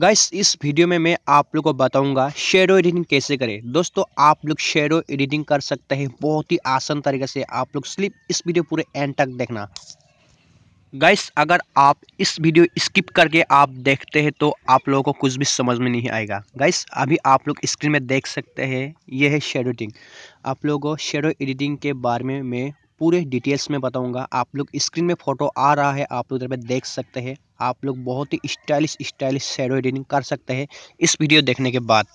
guys इस video में मैं आप लोग को बताऊंगा शेडो एडिटिंग कैसे करें दोस्तों आप लोग शेडो एडिटिंग कर सकते हैं बहुत ही आसान तरीके से आप लोग स्लिप इस वीडियो पूरे एंड तक देखना गाइस अगर आप इस वीडियो स्किप करके आप देखते हैं तो आप लोगों को कुछ भी समझ में नहीं आएगा गाइस अभी आप लोग स्क्रीन में देख सकते हैं यह है शेडो एडिटिंग आप लोगों को शेडो एडिटिंग के बारे में मैं पूरे डिटेल्स में बताऊंगा आप लोग स्क्रीन में फोटो आ रहा है आप लोग इधर पे देख सकते हैं आप लोग बहुत ही स्टाइलिश स्टाइलिश शेडो एडिटिंग कर सकते हैं इस वीडियो देखने के बाद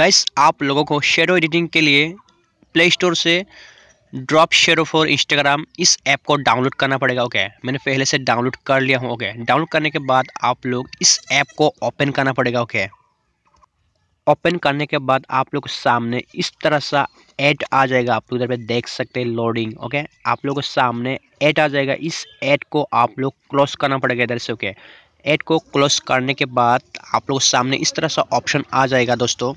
गाइस आप लोगों को शेडो एडिटिंग के लिए प्ले स्टोर से ड्रॉप शेडो फॉर इंस्टाग्राम इस ऐप को डाउनलोड करना पड़ेगा ओके मैंने पहले से डाउनलोड कर लिया हूँ ओके डाउनलोड करने के बाद आप लोग इस ऐप को ओपन करना पड़ेगा ओके ओपन करने के बाद आप लोग सामने इस तरह सा ऐड आ जाएगा आप लोग इधर पे देख सकते हैं लोडिंग ओके आप लोग सामने ऐड आ जाएगा इस ऐड को आप लोग क्लोज करना पड़ेगा इधर से ओके ऐड को क्लोज करने के बाद आप लोग सामने इस तरह सा ऑप्शन आ जाएगा दोस्तों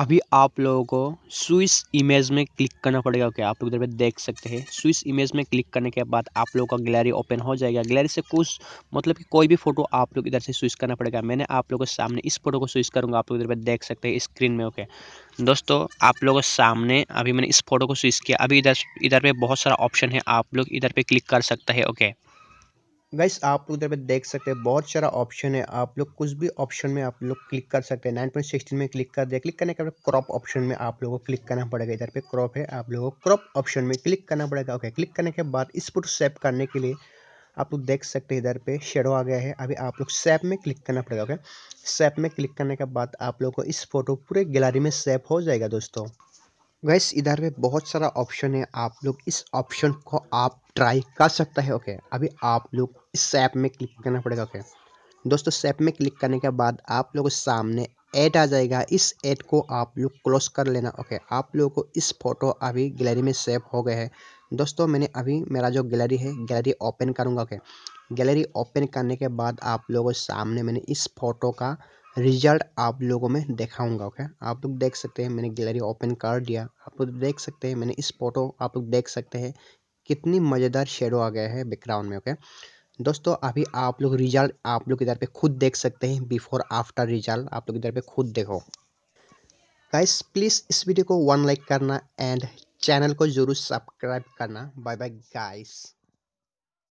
अभी आप लोगों को स्विस इमेज में क्लिक करना पड़ेगा ओके आप लोग इधर पे देख सकते हैं स्विस इमेज में क्लिक करने के बाद आप लोगों का गैलरी ओपन हो जाएगा गैलरी से कुछ मतलब कि कोई भी फोटो आप लोग इधर से स्विच करना पड़ेगा मैंने आप लोगों के सामने इस फोटो को स्विच करूँगा आप लोग इधर पे देख सकते हैं स्क्रीन में ओके दोस्तों आप लोगों के सामने अभी मैंने इस फोटो को स्विच किया अभी इधर इधर पर बहुत सारा ऑप्शन है आप लोग इधर पर क्लिक कर सकते हैं ओके गाइस आप लोग इधर पे देख सकते हैं बहुत सारा ऑप्शन है आप लोग कुछ भी ऑप्शन में आप लोग क्लिक कर सकते हैं नाइन पॉइंट सिक्सटीन में क्लिक कर दिया क्लिक करने के बाद क्रॉप ऑप्शन में आप लोगों को क्लिक करना पड़ेगा इधर पे क्रॉप है आप लोगों को क्रॉप ऑप्शन में क्लिक करना पड़ेगा ओके क्लिक करने के बाद इस फोटो सेव करने के लिए आप लोग देख सकते हैं इधर पे शेडो आ गया है अभी आप लोग सेप में क्लिक करना पड़ेगा ओके सेप में क्लिक करने के बाद आप लोग को इस फोटो पूरे गैलरी में सेप हो जाएगा दोस्तों वैसे इधर में बहुत सारा ऑप्शन है आप लोग इस ऑप्शन को आप ट्राई कर सकते हैं ओके अभी आप लोग इस ऐप में क्लिक करना पड़ेगा ओके दोस्तों सेप में क्लिक करने के बाद आप लोग सामने ऐड आ जाएगा इस ऐड को आप लोग क्लोज कर लेना ओके आप लोगों को इस फोटो अभी गैलरी में सेव हो गए हैं दोस्तों मैंने अभी मेरा जो गैलरी है गैलरी ओपन करूँगा ओके गैलरी ओपन करने के बाद आप लोगों सामने मैंने इस फोटो का रिजल्ट आप लोगों में दिखाऊंगा ओके आप लोग देख सकते हैं मैंने गैलरी ओपन कर दिया आप लोग देख सकते हैं मैंने इस फोटो आप लोग देख सकते हैं कितनी मज़ेदार शेडो आ गया है बैकग्राउंड में ओके दोस्तों अभी आप लोग रिजल्ट आप लोग इधर पे खुद देख सकते हैं बिफोर आफ्टर रिजल्ट आप लोग इधर पे खुद देखो गाइस प्लीज़ इस वीडियो को वन लाइक करना एंड चैनल को ज़रूर सब्सक्राइब करना बाय बाय गाइस